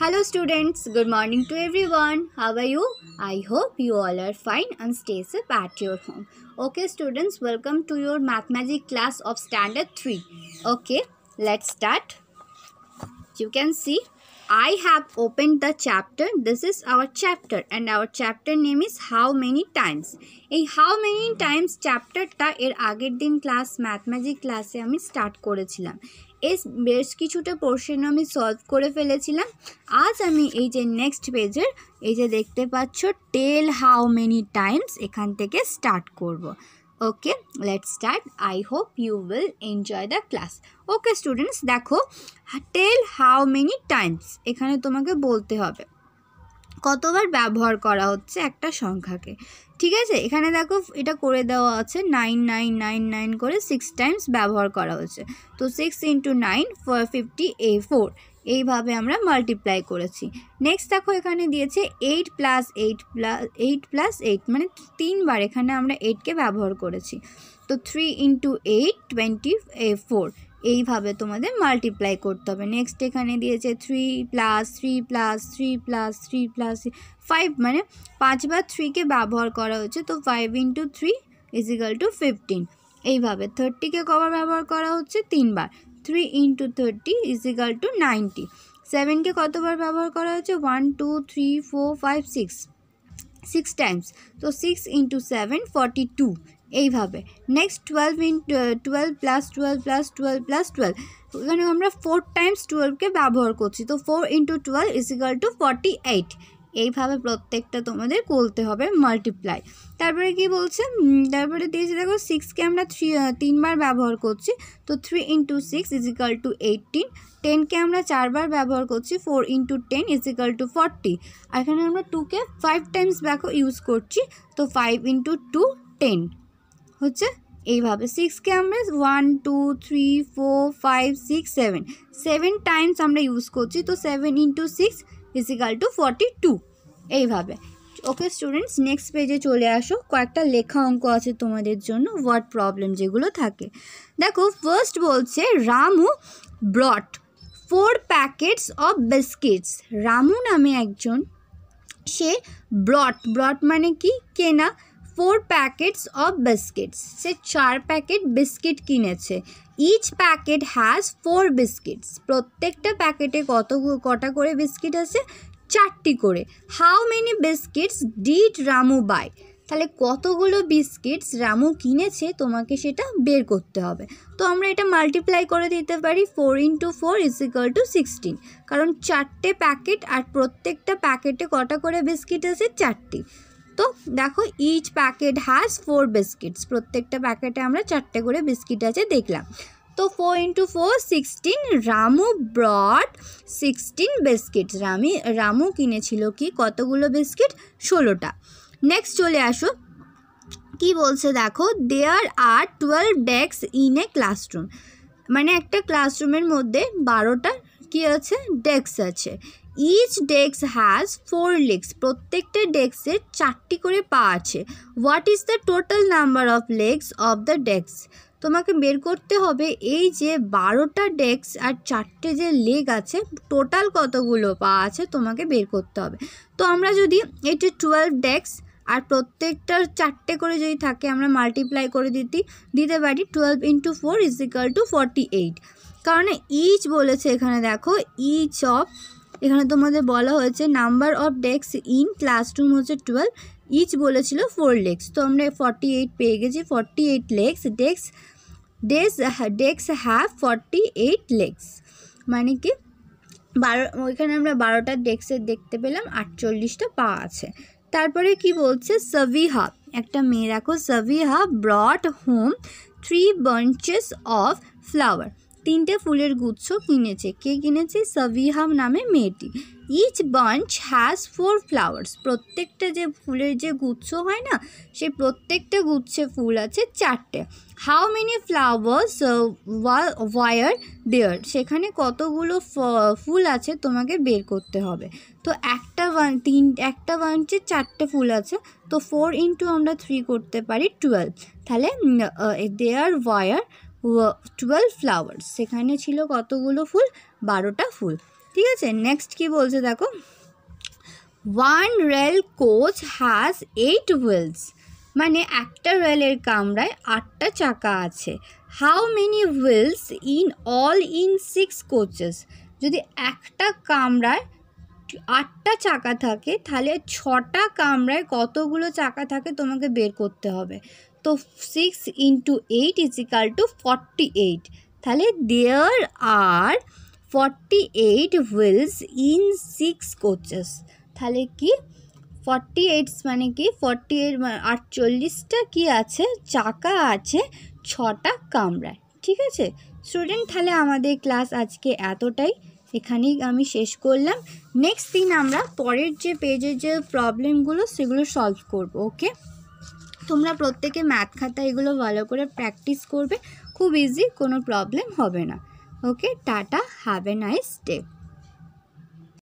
Hello students, good morning to everyone. How are you? I hope you all are fine and stay safe at your home. Okay students, welcome to your Math Magic class of standard 3. Okay, let's start. You can see I have opened the chapter. This is our chapter and our chapter name is how many times. এই how many times চ্যাপ্টারটা এর আগের দিন class mathematic ক্লাসে আমি start করেছিলাম S বেশ কিছুটা পোর্শন আমি সলভ করে ফেলেছিলাম আজ আমি এই যে নেক্সট পেজের এই যে দেখতে পাচ্ছ টেল হাউ মেনি টাইমস এখান থেকে স্টার্ট করবো okay let start I hope you will enjoy the class okay students দেখো টেল হাউ মেনি টাইমস এখানে তোমাকে বলতে হবে কতবার ব্যবহার করা হচ্ছে একটা সংখ্যাকে ঠিক আছে এখানে দেখো এটা করে দেওয়া আছে নাইন নাইন নাইন নাইন করে সিক্স টাইমস ব্যবহার করা হচ্ছে তো সিক্স ইন্টু নাইন ফিফটি এ ফোর এইভাবে আমরা মাল্টিপ্লাই করেছি নেক্সট দেখো এখানে দিয়েছে eight plus eight plus eight plus eight মানে তিনবার এখানে আমরা এইটকে ব্যবহার করেছি তো three into eight twenty four এইভাবে তোমাদের মাল্টিপ্লাই করতে হবে নেক্সট এখানে দিয়েছে three plus three plus three plus three plus five মানে পাঁচবার থ্রিকে ব্যবহার করা হচ্ছে তো five into three is equal to fifteen এইভাবে থার্টিকে কবার ব্যবহার করা হচ্ছে তিনবার three into thirty is equal to ninety সেভেনকে কতবার ব্যবহার করা হয়েছে one two three four five six six times তো six into seven forty two এইভাবে next twelve in twelve plus twelve plus twelve plus twelve এখানে আমরা ফোর টাইমস টুয়েলভকে ব্যবহার করছি তো four into twelve is equal to forty eight এইভাবে প্রত্যেকটা তোমাদের করতে হবে মাল্টিপ্লাই তারপরে কি বলছে তারপরে দিয়েছে দেখো সিক্সকে আমরা থ্রি তিনবার ব্যবহার করছি তো three into six is equal to eighteen টেনকে আমরা চারবার ব্যবহার করছি four into ten is equal to forty আর এখানে আমরা টুকে ফাইভ টাইমস ব্যাকও ইউজ করছি তো ফাইভ ইন্টু টু টেন হচ্ছে এইভাবে সিক্সকে আমরা one two three four five six seven seven times আমরা ইউজ করছি তো seven into six is equal to forty two এইভাবে ওকে স্টুডেন্টস নেক্সট পেজে চলে আসো কয়েকটা লেখা অঙ্ক আছে তোমাদের জন্য ওয়ার্ড প্রবলেম যেগুলো থাকে দেখো ফার্স্ট বলছে Ramu brought four packets of biscuits Ramu নামে একজন সে ব্রট ব্রট মানে কি কেনা ফোর প্যাকেটস অফ বিস্কিটস সে চার প্যাকেট বিস্কিট কিনেছে each packet has four biscuits প্রত্যেকটা প্যাকেটে কত কটা করে বিস্কিট আছে চারটি করে how many biscuits did Ramu buy তাহলে কতগুলো বিস্কিটস রামু কিনেছে তোমাকে সেটা বের করতে হবে তো আমরা এটা মাল্টিপ্লাই করে দিতে পারি four into four is equal to sixteen কারণ চারটে প্যাকেট আর প্রত্যেকটা প্যাকেটে কটা করে বিস্কিট আছে চারটি তো দেখো each packet has four biscuits প্রত্যেকটা প্যাকেটে আমরা চারটে করে বিস্কিট আছে দেখলাম তো four into four sixteen Ramu brought sixteen biscuit রামি রামু কিনেছিল কি কতগুলো বিস্কিট ষোলোটা নেক্সট চলে আসো কি বলছে দেখো there are twelve desk in a classroom মানে একটা ক্লাসরুমের মধ্যে বারোটা কি আছে ডেস্ক আছে each desk has four legs প্রত্যেকটা ডেস্কের চারটি করে পা আছে what is the total number of legs of the desk তোমাকে বের করতে হবে এই যে বারোটা ডেস্ক আর চারটে যে লেগ আছে টোটাল কতগুলো পা আছে তোমাকে বের করতে হবে তো আমরা যদি যে টুয়েলভ ডেস্ক আর প্রত্যেকটার চারটে করে যদি থাকে আমরা মাল্টিপ্লাই করে দিতে দিতে পারি twelve into four is equal to forty eight কারণ ইচ বলেছে এখানে দেখো ইচ অফ এখানে তোমাদের বলা হয়েছে number of desk in classroom হচ্ছে টুয়েলভ ইচ বলেছিল ফোর লেগস তো আমরা ফর্টি এইট পেয়ে গেছি forty eight legs desks desk desks have forty eight legs মানে কি বারো ওইখানে আমরা বারোটা ডেক্সের দেখতে পেলাম আটচল্লিশটা পা আছে তারপরে কি বলছে সাভিহা একটা মেয়ে রাখো Sabiha brought home three bunches of flower তিনটে ফুলের গুচ্ছ কিনেছে কে কিনেছে সাভিহাম নামে মেয়েটি each bunch has four flowers প্রত্যেকটা যে ফুলের যে গুচ্ছ হয় না সে প্রত্যেকটা গুচ্ছে ফুল আছে চারটে how many flowers were there সেখানে কতগুলো ফুল আছে তোমাকে বের করতে হবে তো একটা ওয়ান তিন একটা ওয়াঞ্চে চারটে ফুল আছে তো ফোর ইন্টু আমরা থ্রি করতে পারি টুয়েলভ তাহলে there were uh, twelve flowers সেখানে ছিল কতগুলো ফুল বারোটা ফুল ঠিক আছে নেক্সট কি বলছে দেখো one rail coach has eight wheels মানে একটা রেলের কামরায় আটটা চাকা আছে how many wheels in all in six coaches যদি একটা কামরায় আটটা চাকা থাকে তাহলে ছটা কামরায় কতগুলো চাকা থাকে তোমাকে বের করতে হবে তো six into eight is equal to forty eight তাহলে there are forty eight wheels in six coaches তাহলে কি ফর্টি এইটস মানে কি ফর্টি এইট মানে আটচল্লিশটা কি আছে চাকা আছে ছটা কামরায় ঠিক আছে স্টুডেন্ট তাহলে আমাদের ক্লাস আজকে এতটাই এখানেই আমি শেষ করলাম নেক্সট দিন আমরা পরের যে পেজের যে প্রবলেমগুলো সেগুলো সলভ করব ওকে তোমরা প্রত্যেকে ম্যাথ খাতা এগুলো ভালো করে প্র্যাকটিস করবে খুব ইজি কোনো প্রবলেম হবে না okay tata have a nice day